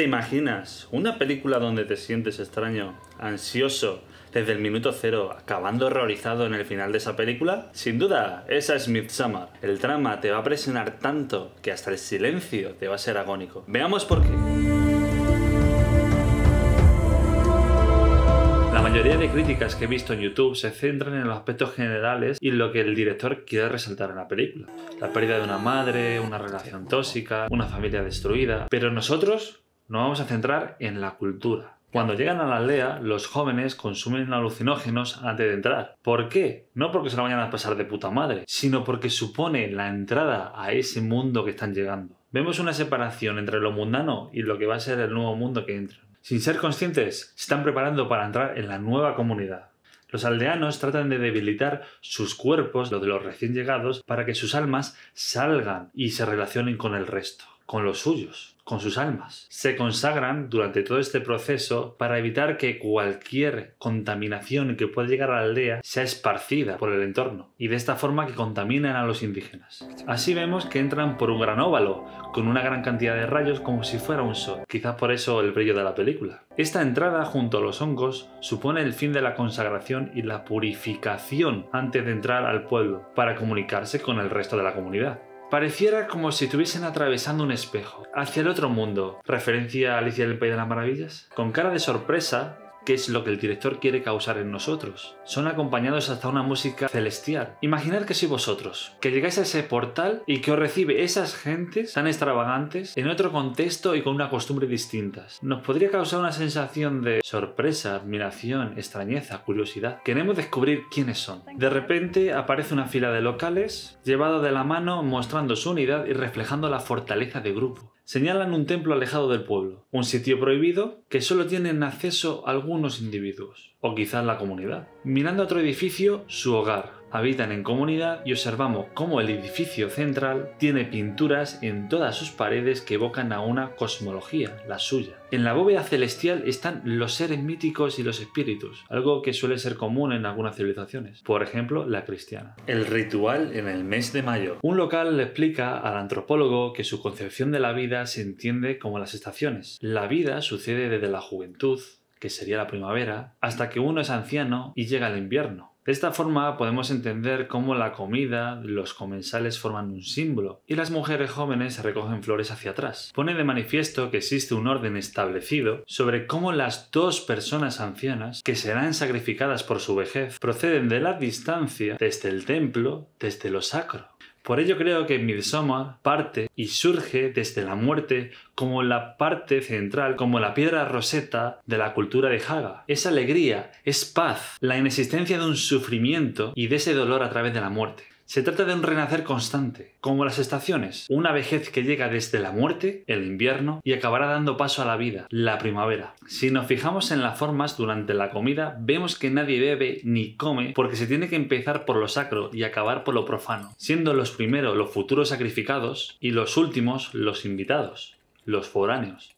¿Te imaginas una película donde te sientes extraño, ansioso, desde el minuto cero, acabando horrorizado en el final de esa película? Sin duda, esa es Midsommar, El drama te va a presionar tanto que hasta el silencio te va a ser agónico. Veamos por qué. La mayoría de críticas que he visto en YouTube se centran en los aspectos generales y lo que el director quiere resaltar en la película. La pérdida de una madre, una relación tóxica, una familia destruida. Pero nosotros nos vamos a centrar en la cultura. Cuando llegan a la aldea, los jóvenes consumen alucinógenos antes de entrar. ¿Por qué? No porque se lo vayan a pasar de puta madre, sino porque supone la entrada a ese mundo que están llegando. Vemos una separación entre lo mundano y lo que va a ser el nuevo mundo que entran. Sin ser conscientes, se están preparando para entrar en la nueva comunidad. Los aldeanos tratan de debilitar sus cuerpos, los de los recién llegados, para que sus almas salgan y se relacionen con el resto con los suyos, con sus almas. Se consagran durante todo este proceso para evitar que cualquier contaminación que pueda llegar a la aldea sea esparcida por el entorno y de esta forma que contaminan a los indígenas. Así vemos que entran por un gran óvalo, con una gran cantidad de rayos como si fuera un sol, quizás por eso el brillo de la película. Esta entrada junto a los hongos supone el fin de la consagración y la purificación antes de entrar al pueblo para comunicarse con el resto de la comunidad. Pareciera como si estuviesen atravesando un espejo, hacia el otro mundo, referencia a Alicia del País de las Maravillas. Con cara de sorpresa, es lo que el director quiere causar en nosotros. Son acompañados hasta una música celestial. Imaginad que sois vosotros, que llegáis a ese portal y que os recibe esas gentes tan extravagantes en otro contexto y con una costumbre distintas. Nos podría causar una sensación de sorpresa, admiración, extrañeza, curiosidad. Queremos descubrir quiénes son. De repente aparece una fila de locales llevado de la mano mostrando su unidad y reflejando la fortaleza de grupo señalan un templo alejado del pueblo, un sitio prohibido que solo tienen acceso algunos individuos o quizás la comunidad. Mirando otro edificio, su hogar. Habitan en comunidad y observamos cómo el edificio central tiene pinturas en todas sus paredes que evocan a una cosmología, la suya. En la bóveda celestial están los seres míticos y los espíritus, algo que suele ser común en algunas civilizaciones, por ejemplo la cristiana. El ritual en el mes de mayo. Un local le explica al antropólogo que su concepción de la vida se entiende como las estaciones. La vida sucede desde la juventud, que sería la primavera, hasta que uno es anciano y llega el invierno. De esta forma podemos entender cómo la comida, los comensales forman un símbolo y las mujeres jóvenes recogen flores hacia atrás. Pone de manifiesto que existe un orden establecido sobre cómo las dos personas ancianas, que serán sacrificadas por su vejez, proceden de la distancia desde el templo, desde lo sacro. Por ello creo que Midsommar parte y surge desde la muerte como la parte central, como la piedra roseta de la cultura de Haga. Es alegría, es paz, la inexistencia de un sufrimiento y de ese dolor a través de la muerte. Se trata de un renacer constante, como las estaciones, una vejez que llega desde la muerte, el invierno, y acabará dando paso a la vida, la primavera. Si nos fijamos en las formas durante la comida, vemos que nadie bebe ni come porque se tiene que empezar por lo sacro y acabar por lo profano, siendo los primeros los futuros sacrificados y los últimos los invitados, los foráneos.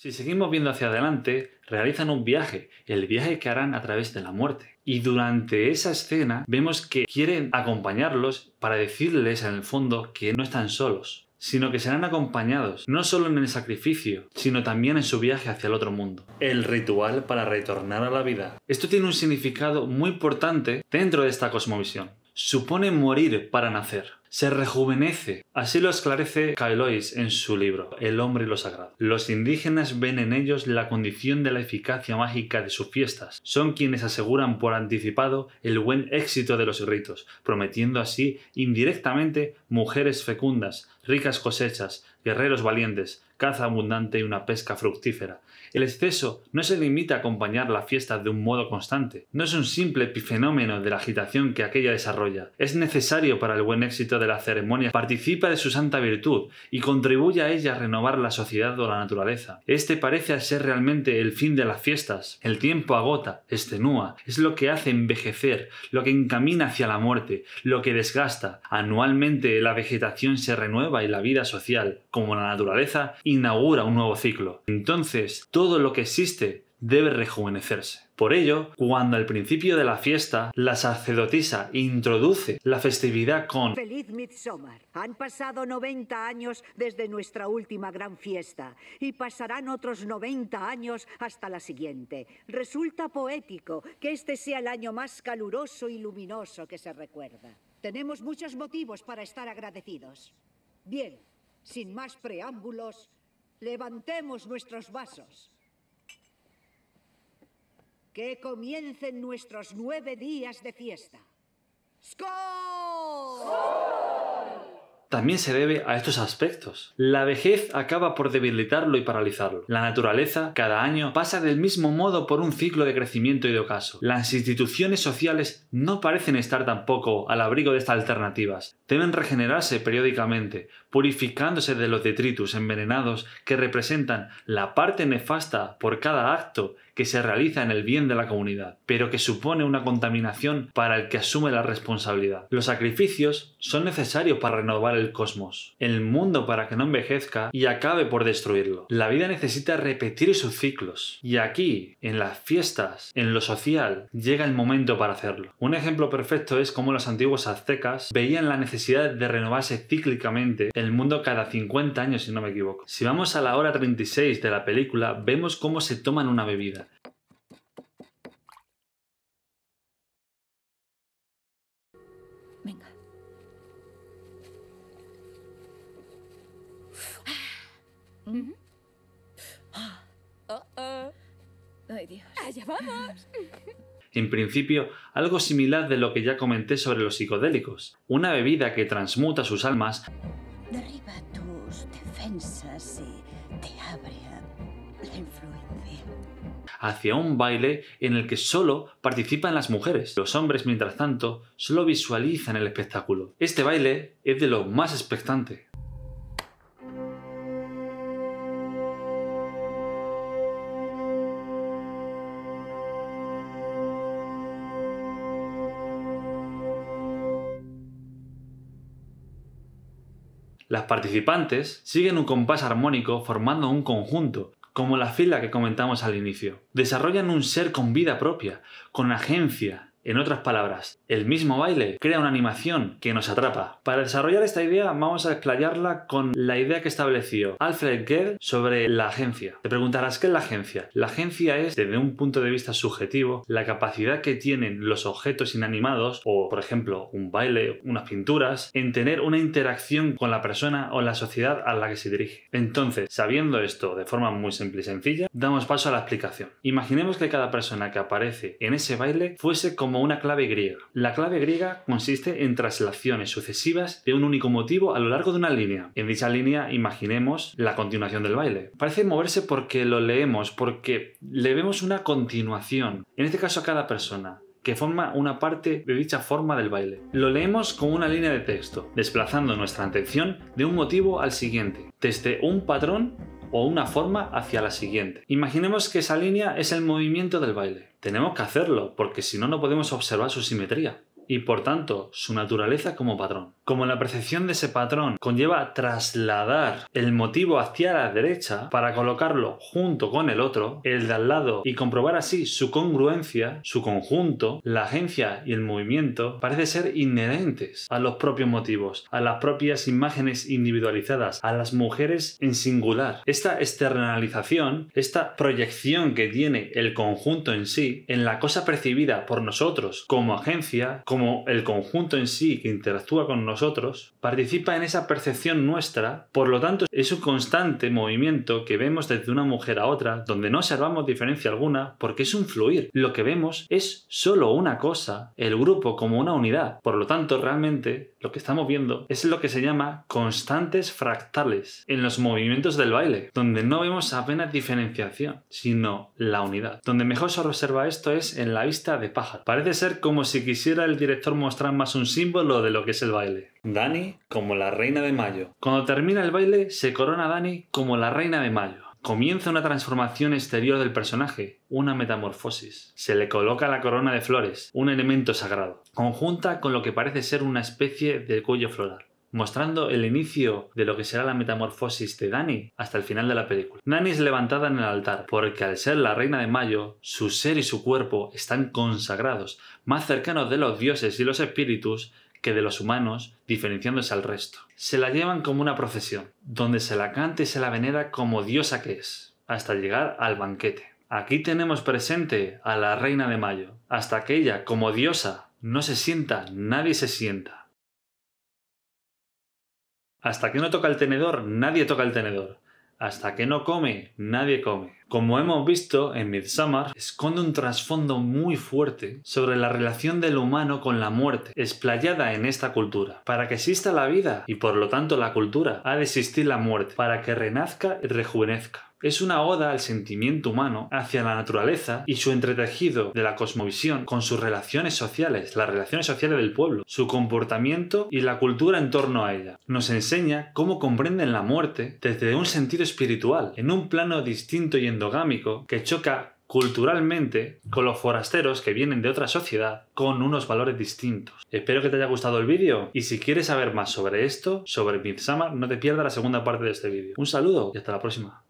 Si seguimos viendo hacia adelante, realizan un viaje, el viaje que harán a través de la muerte. Y durante esa escena vemos que quieren acompañarlos para decirles en el fondo que no están solos sino que serán acompañados, no solo en el sacrificio, sino también en su viaje hacia el otro mundo. El ritual para retornar a la vida. Esto tiene un significado muy importante dentro de esta cosmovisión. Supone morir para nacer se rejuvenece. Así lo esclarece Cailois en su libro El hombre y lo sagrado. Los indígenas ven en ellos la condición de la eficacia mágica de sus fiestas. Son quienes aseguran por anticipado el buen éxito de los ritos, prometiendo así indirectamente mujeres fecundas, ricas cosechas, guerreros valientes, caza abundante y una pesca fructífera, el exceso no se limita a acompañar la fiesta de un modo constante, no es un simple epifenómeno de la agitación que aquella desarrolla, es necesario para el buen éxito de la ceremonia, participa de su santa virtud y contribuye a ella a renovar la sociedad o la naturaleza. Este parece ser realmente el fin de las fiestas, el tiempo agota, extenúa, es lo que hace envejecer, lo que encamina hacia la muerte, lo que desgasta. Anualmente la vegetación se renueva y la vida social, como la naturaleza, inaugura un nuevo ciclo. Entonces, todo lo que existe debe rejuvenecerse. Por ello, cuando al principio de la fiesta la sacerdotisa introduce la festividad con Feliz Midsommar. Han pasado 90 años desde nuestra última gran fiesta y pasarán otros 90 años hasta la siguiente. Resulta poético que este sea el año más caluroso y luminoso que se recuerda. Tenemos muchos motivos para estar agradecidos. Bien, sin más preámbulos, Levantemos nuestros vasos. Que comiencen nuestros nueve días de fiesta. ¡Scor! también se debe a estos aspectos. La vejez acaba por debilitarlo y paralizarlo. La naturaleza, cada año, pasa del mismo modo por un ciclo de crecimiento y de ocaso. Las instituciones sociales no parecen estar tampoco al abrigo de estas alternativas. Deben regenerarse periódicamente, purificándose de los detritus envenenados que representan la parte nefasta por cada acto que se realiza en el bien de la comunidad, pero que supone una contaminación para el que asume la responsabilidad. Los sacrificios son necesarios para renovar el cosmos, el mundo para que no envejezca y acabe por destruirlo. La vida necesita repetir sus ciclos, y aquí, en las fiestas, en lo social, llega el momento para hacerlo. Un ejemplo perfecto es cómo los antiguos aztecas veían la necesidad de renovarse cíclicamente el mundo cada 50 años, si no me equivoco. Si vamos a la hora 36 de la película, vemos cómo se toman una bebida. Ah. En principio, algo similar de lo que ya comenté sobre los psicodélicos. Una bebida que transmuta sus almas. Hacia un baile en el que solo participan las mujeres. Los hombres, mientras tanto, solo visualizan el espectáculo. Este baile es de lo más expectante. Las participantes siguen un compás armónico formando un conjunto, como la fila que comentamos al inicio. Desarrollan un ser con vida propia, con agencia, en otras palabras, el mismo baile crea una animación que nos atrapa. Para desarrollar esta idea vamos a explayarla con la idea que estableció Alfred Gell sobre la agencia. Te preguntarás qué es la agencia. La agencia es, desde un punto de vista subjetivo, la capacidad que tienen los objetos inanimados o, por ejemplo, un baile, unas pinturas, en tener una interacción con la persona o la sociedad a la que se dirige. Entonces, sabiendo esto de forma muy simple y sencilla, damos paso a la explicación. Imaginemos que cada persona que aparece en ese baile fuese como una clave griega. La clave griega consiste en traslaciones sucesivas de un único motivo a lo largo de una línea. En dicha línea imaginemos la continuación del baile. Parece moverse porque lo leemos, porque le vemos una continuación, en este caso a cada persona que forma una parte de dicha forma del baile. Lo leemos como una línea de texto, desplazando nuestra atención de un motivo al siguiente, desde un patrón o una forma hacia la siguiente. Imaginemos que esa línea es el movimiento del baile. Tenemos que hacerlo, porque si no, no podemos observar su simetría y por tanto su naturaleza como patrón. Como la percepción de ese patrón conlleva trasladar el motivo hacia la derecha para colocarlo junto con el otro, el de al lado, y comprobar así su congruencia, su conjunto, la agencia y el movimiento, parece ser inherentes a los propios motivos, a las propias imágenes individualizadas, a las mujeres en singular. Esta externalización, esta proyección que tiene el conjunto en sí, en la cosa percibida por nosotros como agencia, como el conjunto en sí que interactúa con nosotros, participa en esa percepción nuestra, por lo tanto es un constante movimiento que vemos desde una mujer a otra, donde no observamos diferencia alguna, porque es un fluir. Lo que vemos es solo una cosa, el grupo como una unidad. Por lo tanto, realmente lo que estamos viendo es lo que se llama constantes fractales en los movimientos del baile, donde no vemos apenas diferenciación, sino la unidad. Donde mejor se observa esto es en la vista de pájaro. Parece ser como si quisiera el director más un símbolo de lo que es el baile. Dani como la reina de mayo. Cuando termina el baile, se corona Dani como la reina de mayo. Comienza una transformación exterior del personaje, una metamorfosis. Se le coloca la corona de flores, un elemento sagrado, conjunta con lo que parece ser una especie de cuello floral mostrando el inicio de lo que será la metamorfosis de Dani hasta el final de la película. Nani es levantada en el altar, porque al ser la reina de Mayo, su ser y su cuerpo están consagrados, más cercanos de los dioses y los espíritus que de los humanos, diferenciándose al resto. Se la llevan como una procesión, donde se la canta y se la venera como diosa que es, hasta llegar al banquete. Aquí tenemos presente a la reina de Mayo, hasta que ella, como diosa, no se sienta, nadie se sienta hasta que no toca el tenedor, nadie toca el tenedor. Hasta que no come, nadie come. Como hemos visto en Midsommar, esconde un trasfondo muy fuerte sobre la relación del humano con la muerte, explayada en esta cultura. Para que exista la vida y por lo tanto la cultura, ha de existir la muerte, para que renazca y rejuvenezca es una oda al sentimiento humano hacia la naturaleza y su entretejido de la cosmovisión con sus relaciones sociales, las relaciones sociales del pueblo, su comportamiento y la cultura en torno a ella. Nos enseña cómo comprenden la muerte desde un sentido espiritual, en un plano distinto y en endogámico que choca culturalmente con los forasteros que vienen de otra sociedad con unos valores distintos. Espero que te haya gustado el vídeo y si quieres saber más sobre esto, sobre Midsummer, no te pierdas la segunda parte de este vídeo. Un saludo y hasta la próxima.